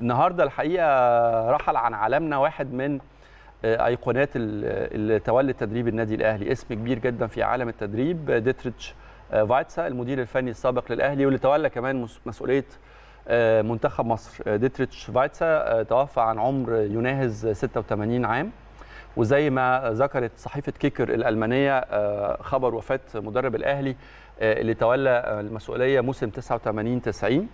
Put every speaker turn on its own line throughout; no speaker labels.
النهارده الحقيقه رحل عن عالمنا واحد من آه، ايقونات اللي تولى تدريب النادي الاهلي اسم كبير جدا في عالم التدريب آه، ديتريتش آه، فايتسا المدير الفني السابق للاهلي واللي تولى كمان مسؤوليه منتخب مصر ديتريتش فايتسا توفى عن عمر يناهز 86 عام وزي ما ذكرت صحيفه كيكر الالمانيه خبر وفاه مدرب الاهلي اللي تولى المسؤوليه موسم 89 90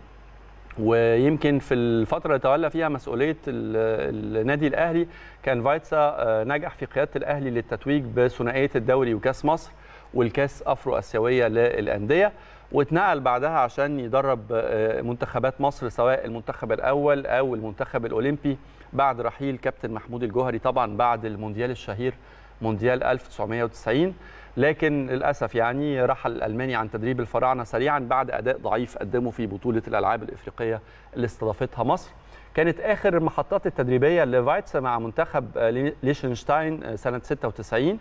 ويمكن في الفترة اللي تولى فيها مسؤولية النادي الأهلي كان فايتسا آه، نجح في قيادة الأهلي للتتويج بثنائية الدوري وكأس مصر والكأس أفرو آسيوية للأندية واتنقل بعدها عشان يدرب آه، منتخبات مصر سواء المنتخب الأول أو المنتخب الأولمبي بعد رحيل كابتن محمود الجوهري طبعا بعد المونديال الشهير مونديال 1990 لكن للاسف يعني رحل الالماني عن تدريب الفراعنه سريعا بعد اداء ضعيف قدمه في بطوله الالعاب الافريقيه اللي استضافتها مصر كانت اخر المحطات التدريبيه لفايتس مع منتخب ليشنشتاين آه، سنه 96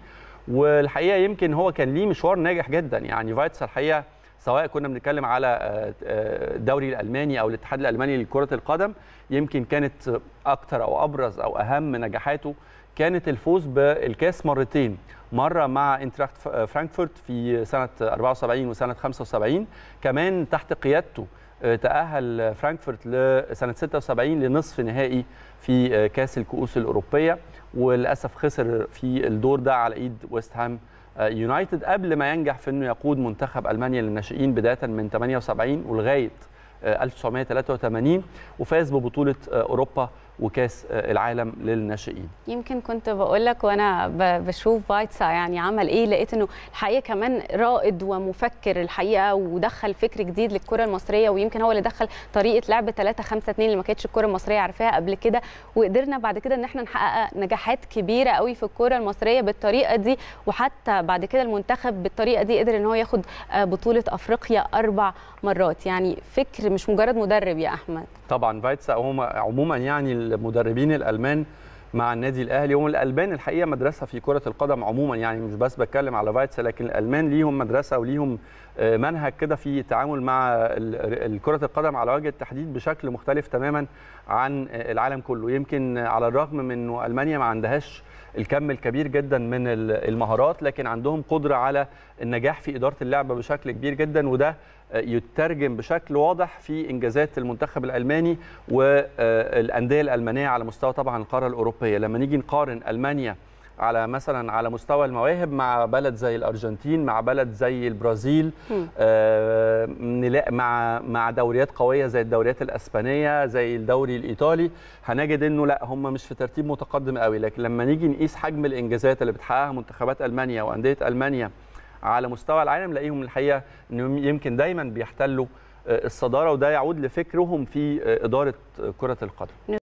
والحقيقه يمكن هو كان ليه مشوار ناجح جدا يعني فايتس الحقيقه سواء كنا بنتكلم على آه، آه، الدوري الالماني او الاتحاد الالماني لكره القدم يمكن كانت اكثر او ابرز او اهم نجاحاته كانت الفوز بالكاس مرتين مره مع انتراخت فرانكفورت في سنه 74 وسنه 75 كمان تحت قيادته آه، تأهل فرانكفورت لسنة 76 لنصف نهائي في آه، كأس الكؤوس الأوروبية وللأسف خسر في الدور ده على إيد ويست هام آه، يونايتد قبل ما ينجح في أنه يقود منتخب ألمانيا للناشئين بداية من 78 ولغاية 1983 وفاز ببطولة أوروبا وكاس العالم للناشئين
يمكن كنت بقول لك وانا بشوف فايتسا يعني عمل ايه لقيت انه الحقيقه كمان رائد ومفكر الحقيقه ودخل فكر جديد للكره المصريه ويمكن هو اللي دخل طريقه لعب 3 5 2 اللي ما كانتش الكره المصريه عارفاها قبل كده وقدرنا بعد كده ان احنا نحقق نجاحات كبيره قوي في الكره المصريه بالطريقه دي وحتى بعد كده المنتخب بالطريقه دي قدر ان هو ياخد آه، بطوله افريقيا اربع مرات يعني فكر مش مجرد مدرب يا احمد
طبعا فايتسا هما عموما يعني المدربين الالمان مع النادي الاهلي هم الالبان الحقيقه مدرسه في كره القدم عموما يعني مش بس بتكلم على فايتس لكن الالمان ليهم مدرسه وليهم آه، منهج كده في التعامل مع كره القدم على وجه التحديد بشكل مختلف تماما عن آه، العالم كله يمكن على الرغم من انه المانيا ما عندهاش الكم الكبير جدا من المهارات لكن عندهم قدره على النجاح في اداره اللعبه بشكل كبير جدا وده يترجم بشكل واضح في انجازات المنتخب الالماني والانديه الالمانيه على مستوى طبعا القاره الاوروبيه لما نيجي نقارن المانيا على مثلا على مستوى المواهب مع بلد زي الارجنتين مع بلد زي البرازيل آه، مع مع دوريات قويه زي الدوريات الاسبانيه زي الدوري الايطالي هنجد انه لا هم مش في ترتيب متقدم قوي لكن لما نيجي نقيس حجم الانجازات اللي بتحققها منتخبات المانيا وانديه المانيا على مستوى العالم نلاقيهم الحقيقه انهم يمكن دايما بيحتلوا آه، الصداره وده يعود لفكرهم في آه، اداره كره القدم